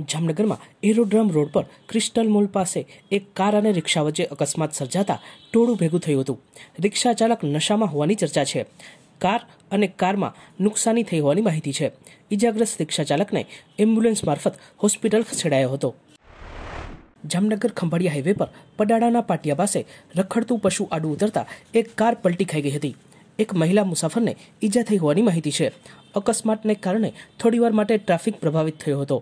જામનગરમાં aerodrome road પર crystal mall પાસે એક કાર અને રિક્ષા વચ્ચે અકસ્માત સર્જાતા ટોળું ભેગું થયું હતું રિક્ષા ચાલક નશામાં હોવાની ચર્ચા છે કાર અને કારમાં નુકસાની થઈ હોવાની માહિતી છે ઇજાગ્રસ્ત રિક્ષા ચાલકને એમ્બ્યુલન્સ મારફત હોસ્પિટલ ખસેડાયો હતો જામનગર ખંભાળિયા હાઈવે પર પડાડાના પાટિયા પાસે રખડતું પશુ આડું ઉતરતા એક કાર પલટી ખાઈ ગઈ હતી એક મહિલા મુસાફરને ઈજા થઈ હોવાની માહિતી છે અકસ્માતને કારણે થોડીવાર માટે ટ્રાફિક પ્રભાવિત થયો હતો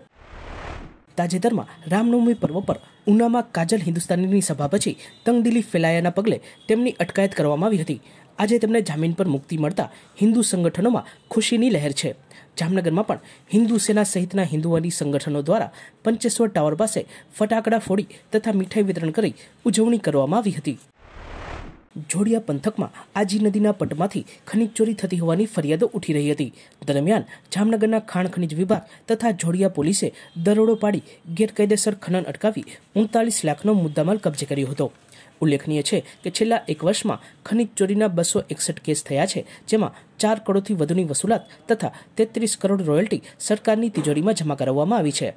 તાજેતરમાં રામનવમી પર્વ પર ઉનામાં કાજલ હિન્દુસ્તાનીની સભા પછી તંગદિલી ફેલાયાના પગલે તેમની અટકાયત કરવામાં આવી હતી આજે તેમને જામીન પર મુક્તિ મળતા હિન્દુ સંગઠનોમાં ખુશીની લહેર છે જામનગરમાં પણ હિન્દુ સેના સહિતના હિન્દુઓની સંગઠનો દ્વારા પંચેશ્વર ટાવર પાસે ફટાકડા ફોડી તથા મીઠાઈ વિતરણ કરી ઉજવણી કરવામાં આવી હતી જોડિયા પંથકમાં આજી નદીના પટમાંથી ખનીજ ચોરી થતી હોવાની ફરિયાદો ઉઠી રહી હતી દરમિયાન જામનગરના ખાણ ખનીજ વિભાગ તથા જોડિયા પોલીસે દરોડો પાડી ગેરકાયદેસર ખનન અટકાવી ઉણતાલીસ લાખનો મુદ્દામાલ કબજે કર્યો હતો ઉલ્લેખનીય છે કે છેલ્લા એક વર્ષમાં ખનીજ ચોરીના બસો એકસઠ કેસ થયા છે જેમાં ચાર કરોડથી વધુની વસૂલાત તથા તેત્રીસ કરોડ રોયલ્ટી સરકારની તિજોરીમાં જમા કરાવવામાં આવી છે